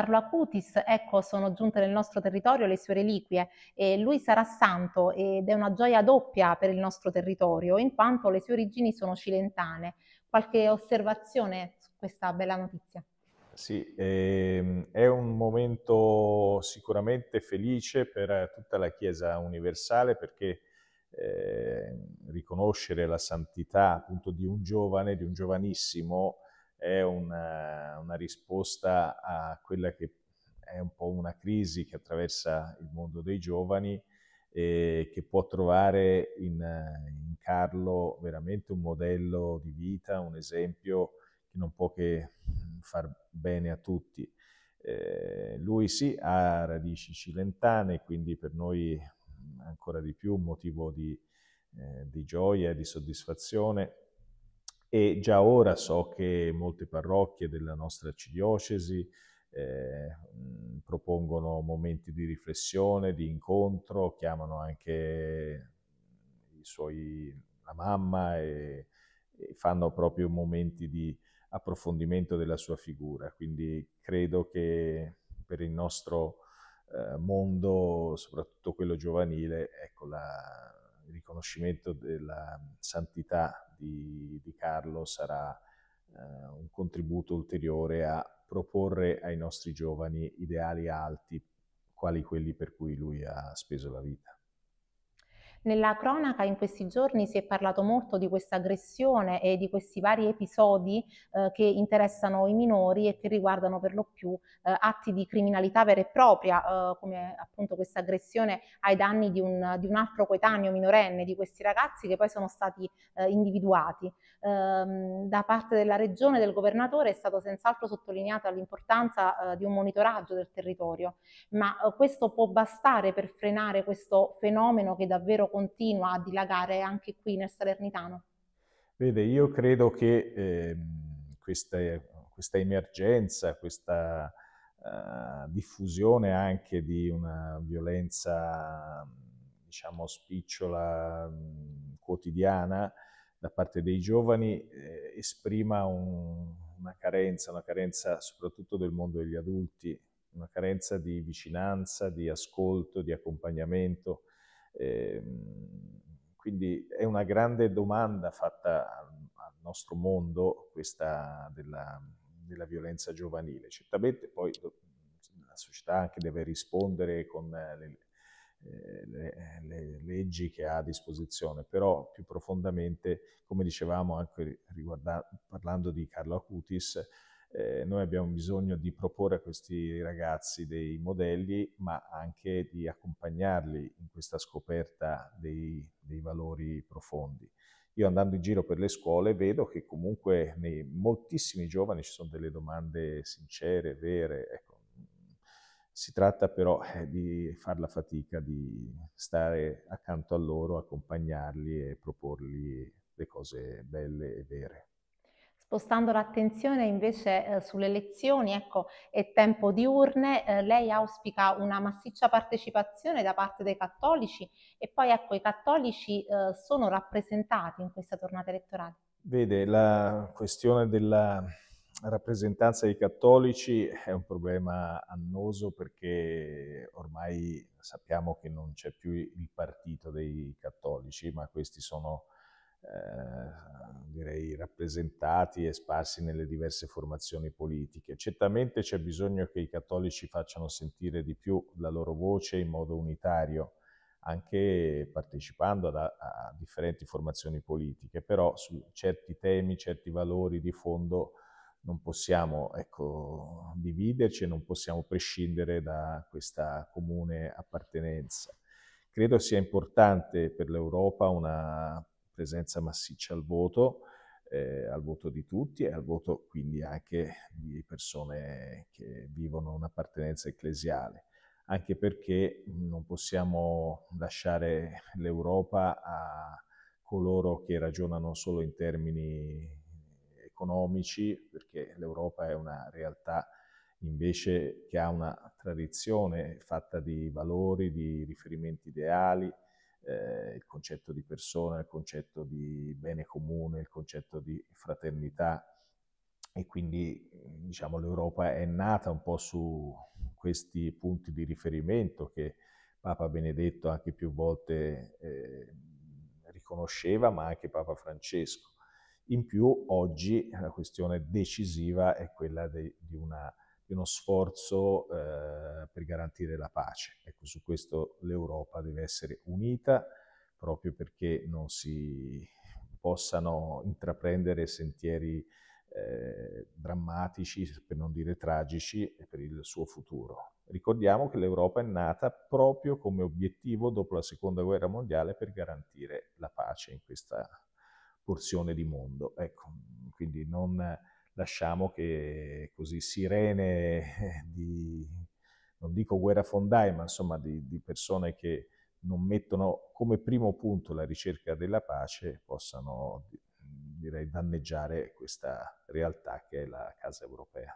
Carlo Acutis, ecco sono giunte nel nostro territorio le sue reliquie e lui sarà santo ed è una gioia doppia per il nostro territorio in quanto le sue origini sono cilentane. Qualche osservazione su questa bella notizia? Sì, ehm, è un momento sicuramente felice per tutta la Chiesa universale perché ehm, riconoscere la santità appunto di un giovane, di un giovanissimo, è una, eh, una risposta a quella che è un po' una crisi che attraversa il mondo dei giovani e che può trovare in, eh, in, Carlo veramente un modello di vita, un esempio che non può che far bene a tutti. Eh, lui sì ha radici cilentane, quindi per noi ancora di più un motivo di, eh, di gioia, di soddisfazione e già ora so che molte parrocchie della nostra arcidiocesi eh, propongono momenti di riflessione, di incontro, chiamano anche suoi, la mamma e, e fanno proprio momenti di approfondimento della sua figura. Quindi credo che per il nostro eh, mondo, soprattutto quello giovanile, ecco, la, il riconoscimento della santità di, di Carlo sarà eh, un contributo ulteriore a proporre ai nostri giovani ideali alti, quali quelli per cui lui ha speso la vita. Nella cronaca in questi giorni si è parlato molto di questa aggressione e di questi vari episodi eh, che interessano i minori e che riguardano per lo più eh, atti di criminalità vera e propria, eh, come appunto questa aggressione ai danni di un, di un, altro coetaneo minorenne, di questi ragazzi che poi sono stati eh, individuati. Ehm, da parte della regione e del governatore è stato senz'altro sottolineata l'importanza eh, di un monitoraggio del territorio, ma eh, questo può bastare per frenare questo fenomeno che davvero continua a dilagare anche qui nel Salernitano? Vede, io credo che eh, questa, questa, emergenza, questa eh, diffusione anche di una violenza, diciamo, spicciola, mm, quotidiana da parte dei giovani eh, esprima un, una carenza, una carenza soprattutto del mondo degli adulti, una carenza di vicinanza, di ascolto, di accompagnamento Ehm, quindi è una grande domanda fatta al, al nostro mondo questa della, della, violenza giovanile. Certamente poi la società anche deve rispondere con le, le, le, leggi che ha a disposizione, però più profondamente, come dicevamo anche parlando di Carlo Acutis, eh, noi abbiamo bisogno di proporre a questi ragazzi dei modelli, ma anche di accompagnarli in questa scoperta dei, dei valori profondi. Io andando in giro per le scuole vedo che comunque nei moltissimi giovani ci sono delle domande sincere, vere. Ecco, si tratta però eh, di far la fatica di stare accanto a loro, accompagnarli e proporgli le cose belle e vere. Spostando l'attenzione invece eh, sulle elezioni ecco, è tempo diurne, eh, lei auspica una massiccia partecipazione da parte dei cattolici e poi ecco, i cattolici eh, sono rappresentati in questa tornata elettorale. Vede, la questione della rappresentanza dei cattolici è un problema annoso perché ormai sappiamo che non c'è più il partito dei cattolici, ma questi sono eh, direi rappresentati e sparsi nelle diverse formazioni politiche. Certamente c'è bisogno che i cattolici facciano sentire di più la loro voce in modo unitario, anche partecipando ad, a, differenti formazioni politiche, però su certi temi, certi valori di fondo non possiamo ecco, dividerci e non possiamo prescindere da questa comune appartenenza. Credo sia importante per l'Europa una presenza massiccia al voto, eh, al voto di tutti e al voto quindi anche di persone che vivono un'appartenenza ecclesiale, anche perché non possiamo lasciare l'Europa a coloro che ragionano solo in termini economici, perché l'Europa è una realtà invece che ha una tradizione fatta di valori, di riferimenti ideali, eh, il concetto di persona, il concetto di bene comune, il concetto di fraternità e quindi diciamo, l'Europa è nata un po' su questi punti di riferimento che Papa Benedetto anche più volte eh, riconosceva, ma anche Papa Francesco. In più oggi la questione decisiva è quella de, di una di uno sforzo eh, per garantire la pace. Ecco, su questo l'Europa deve essere unita proprio perché non si possano intraprendere sentieri eh, drammatici, per non dire tragici, per il suo futuro. Ricordiamo che l'Europa è nata proprio come obiettivo dopo la Seconda Guerra Mondiale per garantire la pace in questa porzione di mondo. Ecco, quindi non lasciamo che così sirene di, non dico guerra fondai, ma insomma di, di persone che non mettono come primo punto la ricerca della pace possano direi danneggiare questa realtà che è la casa europea.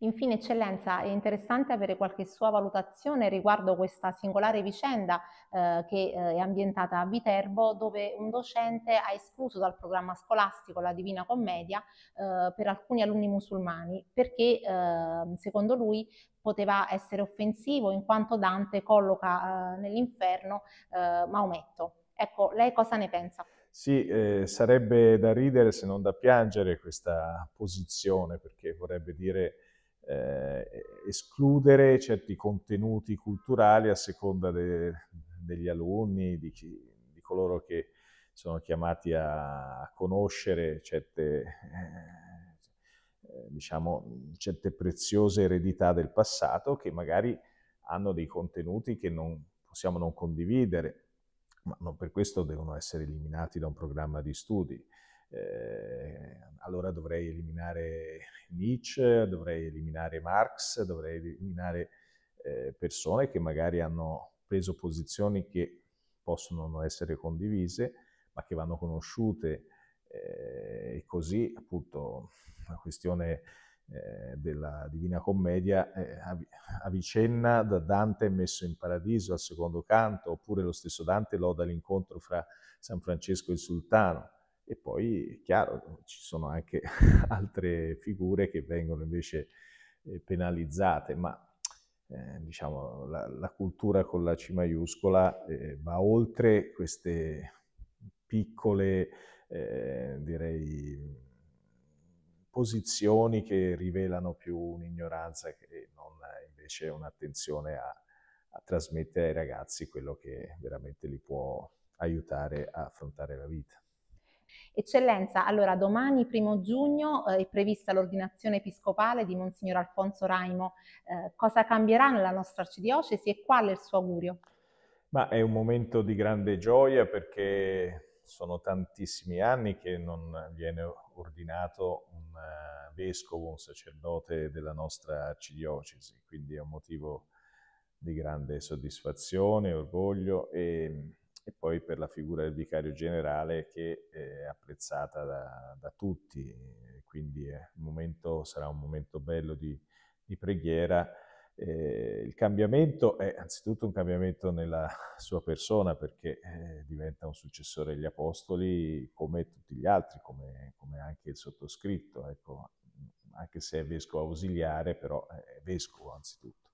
Infine, Eccellenza, è interessante avere qualche sua valutazione riguardo questa singolare vicenda eh, che eh, è ambientata a Viterbo, dove un docente ha escluso dal programma scolastico la Divina Commedia eh, per alcuni alunni musulmani, perché ehm, secondo lui poteva essere offensivo in quanto Dante colloca eh, nell'inferno eh, Maometto. Ecco, lei cosa ne pensa? Sì, eh, sarebbe da ridere se non da piangere questa posizione, perché vorrebbe dire eh, escludere certi contenuti culturali a seconda de, degli alunni, di, chi, di, coloro che sono chiamati a conoscere certe, eh, diciamo, certe preziose eredità del passato che magari hanno dei contenuti che non possiamo non condividere, ma non per questo devono essere eliminati da un programma di studi eh, allora dovrei eliminare Nietzsche, dovrei eliminare Marx, dovrei eliminare eh, persone che magari hanno preso posizioni che possono non essere condivise, ma che vanno conosciute eh, e così appunto la questione eh, della Divina Commedia eh, avvicenna da Dante messo in paradiso al secondo canto, oppure lo stesso Dante loda l'incontro fra San Francesco e il Sultano e poi, chiaro, ci sono anche altre figure che vengono invece eh, penalizzate, ma eh, diciamo, la, la, cultura con la C maiuscola eh, va oltre queste piccole, eh, direi, posizioni che rivelano più un'ignoranza che non invece un'attenzione a, a trasmettere ai ragazzi quello che veramente li può aiutare a affrontare la vita. Eccellenza, allora domani 1 giugno eh, è prevista l'ordinazione episcopale di Monsignor Alfonso Raimo. Eh, cosa cambierà nella nostra arcidiocesi e qual è il suo augurio? Ma è un momento di grande gioia perché sono tantissimi anni che non viene ordinato un eh, vescovo, un sacerdote della nostra arcidiocesi, quindi è un motivo di grande soddisfazione, orgoglio e e poi per la figura del vicario generale che è apprezzata da, da tutti, quindi eh, momento, sarà un momento bello di, di preghiera. Eh, il cambiamento è anzitutto un cambiamento nella sua persona perché eh, diventa un successore degli apostoli come tutti gli altri, come, come anche il sottoscritto, ecco, anche se è vescovo ausiliare, però eh, è vescovo anzitutto.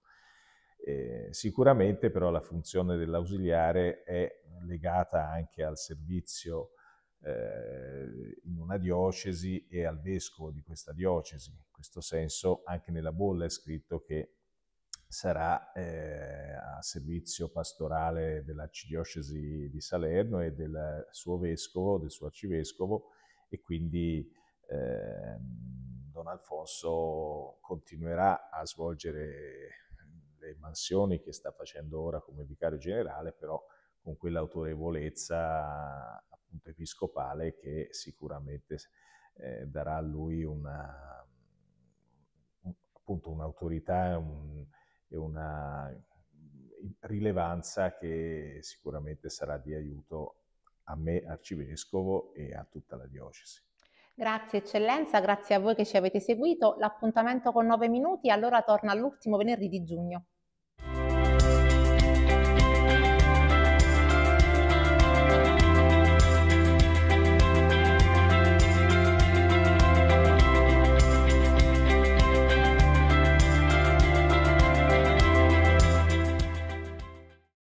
Eh, sicuramente però la funzione dell'ausiliare è legata anche al servizio eh, in una diocesi e al vescovo di questa diocesi. In questo senso anche nella bolla è scritto che sarà eh, a servizio pastorale dell'arcidiocesi di Salerno e del suo vescovo, del suo arcivescovo e quindi eh, Don Alfonso continuerà a svolgere le mansioni che sta facendo ora come vicario generale, però con quell'autorevolezza appunto episcopale che sicuramente eh, darà a lui una, un, appunto un'autorità e, un, e una rilevanza che sicuramente sarà di aiuto a me arcivescovo e a tutta la diocesi. Grazie eccellenza, grazie a voi che ci avete seguito. L'appuntamento con 9 minuti allora torna all'ultimo venerdì di giugno.